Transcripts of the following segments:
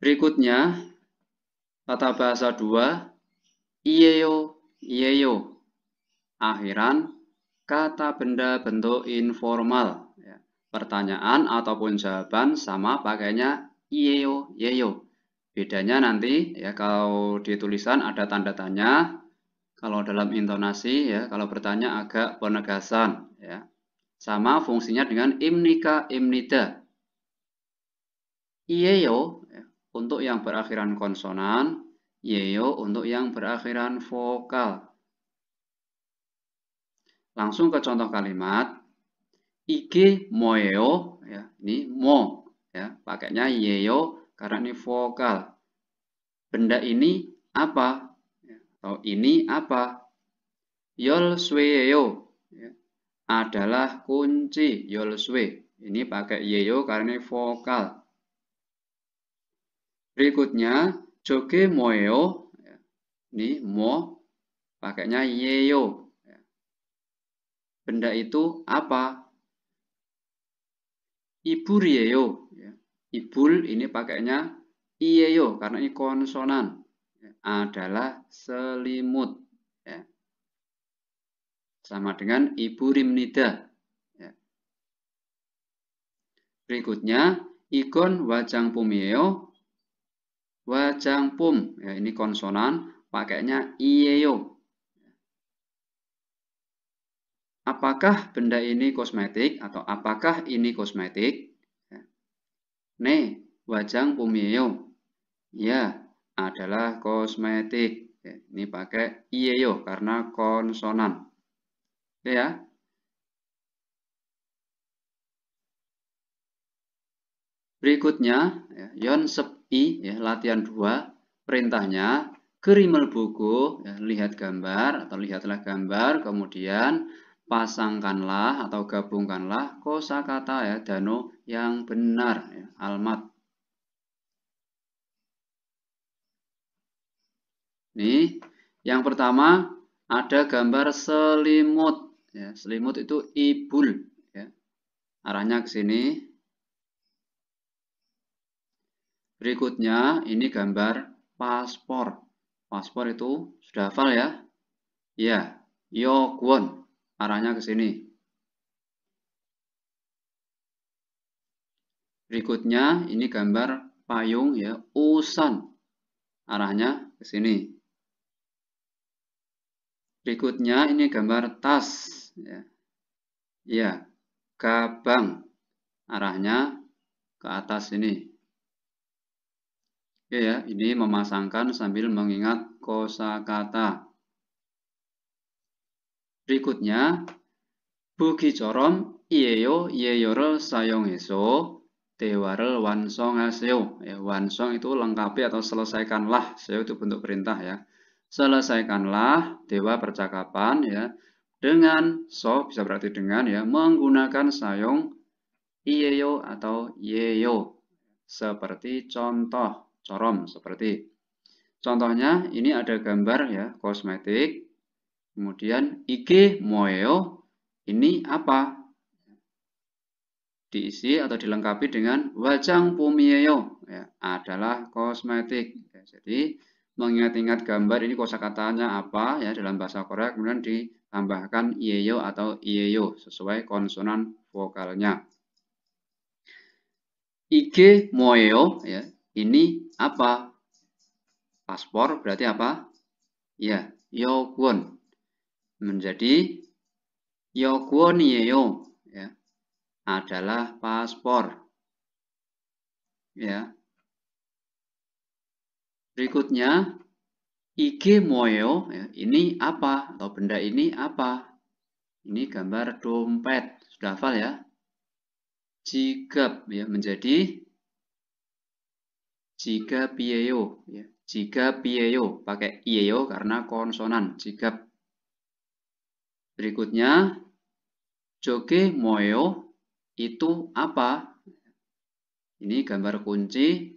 Berikutnya, tata bahasa dua, iyo iyo, Akhiran, kata benda bentuk informal. Ya. Pertanyaan ataupun jawaban sama pakainya iyo iyo, Bedanya nanti, ya kalau di tulisan ada tanda tanya, kalau dalam intonasi, ya kalau bertanya agak penegasan. ya Sama fungsinya dengan imnika, imnida. iyo untuk yang berakhiran konsonan, yeyo untuk yang berakhiran vokal. Langsung ke contoh kalimat. Iki moeo, ya, ini mo, ya, pakainya yeyo karena ini vokal. Benda ini apa? Ya, atau ini apa? Yol sueyo, ya, adalah kunci yol sue. Ini pakai yeyo karena ini vokal. Berikutnya, joke moeo. Ya. Ini mo, pakainya yeo. Ya. Benda itu apa? Ibul yeyo. Ya. Ibul ini pakainya ieo, karena ini konsonan. Adalah selimut. Sama dengan ibu rimnida. Berikutnya, ikon wajang pumio Wajangpum. Ya, ini konsonan, pakainya ieyo. Apakah benda ini kosmetik atau apakah ini kosmetik? Ya. Ne, wajang pumieyo. Ya, adalah kosmetik. Ya, ini pakai ieyo karena konsonan. Oke ya. Berikutnya, ya, yon sep I ya, latihan 2 perintahnya kerimel buku ya, lihat gambar atau lihatlah gambar kemudian pasangkanlah atau gabungkanlah kosakata ya dano yang benar ya, almat nih yang pertama ada gambar selimut ya, selimut itu ibul ya. arahnya ke sini Berikutnya, ini gambar paspor. Paspor itu sudah hafal ya? Ya, Yokwon. Arahnya ke sini. Berikutnya, ini gambar payung ya, Usan. Arahnya ke sini. Berikutnya, ini gambar tas. Ya, ya Gabang. Arahnya ke atas ini. Oke ya, ini memasangkan sambil mengingat kosakata. Berikutnya, Bugi corom sayong eso tewarel wansong aseo. Ya, wansong itu lengkapi atau selesaikanlah. Seo itu bentuk perintah ya. Selesaikanlah dewa percakapan ya dengan so bisa berarti dengan ya menggunakan sayong ieyo atau yeyo seperti contoh corom seperti contohnya ini ada gambar ya kosmetik kemudian IG Moeo ini apa diisi atau dilengkapi dengan wajang pumieyo ya, adalah kosmetik jadi mengingat-ingat gambar ini kosakatanya apa ya dalam bahasa Korea kemudian ditambahkan ieyo atau ieyo sesuai konsonan vokalnya IG moeo ya ini apa? Paspor berarti apa? Ya, yokwon. Menjadi yokwon yeo. Ya, ya, adalah paspor. Ya. Berikutnya, IG moyo. Ya, ini apa? Atau benda ini apa? Ini gambar dompet. Sudah hafal ya? Jigab ya menjadi jika pieyo ya. Jika pieyo pakai ieyo karena konsonan, jika Berikutnya joge moyo itu apa? Ini gambar kunci.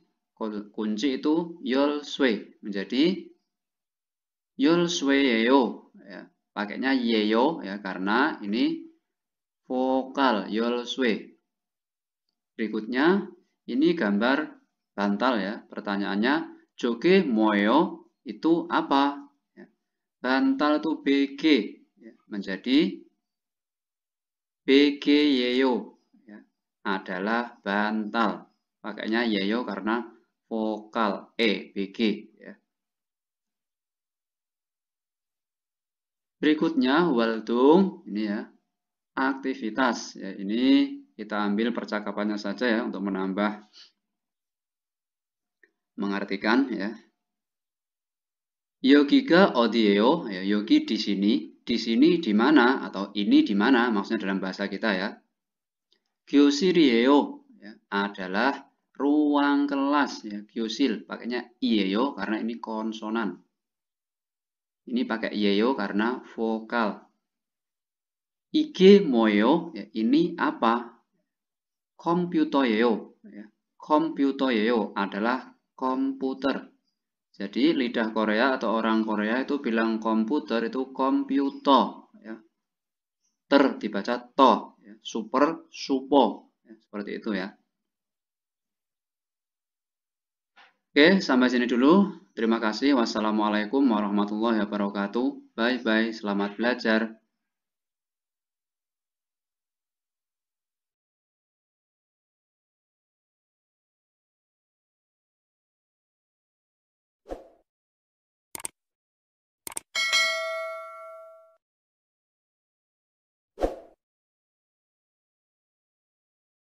Kunci itu yol sue menjadi yol sue yeyo ya. Pakainya yeyo ya karena ini vokal yol sue. Berikutnya ini gambar bantal ya. Pertanyaannya, joge moyo itu apa? Ya. Bantal itu BG ya, menjadi BG yeyo ya, adalah bantal. Pakainya yeyo karena vokal e BG Berikutnya waldung ini ya aktivitas ya ini kita ambil percakapannya saja ya untuk menambah mengartikan ya. Yogiga odieo ya, yogi di sini, di sini di mana atau ini di mana maksudnya dalam bahasa kita ya. Kyosirieo ya, adalah ruang kelas ya, kyosil pakainya iyo karena ini konsonan. Ini pakai iyo karena vokal. Ike moyo ya, ini apa? komputoyo ya. Komputoyo adalah komputer. Jadi lidah Korea atau orang Korea itu bilang komputer itu komputer, ya. ter dibaca to, ya. super supo, ya. seperti itu ya. Oke, sampai sini dulu. Terima kasih. Wassalamualaikum warahmatullahi wabarakatuh. Bye bye, selamat belajar.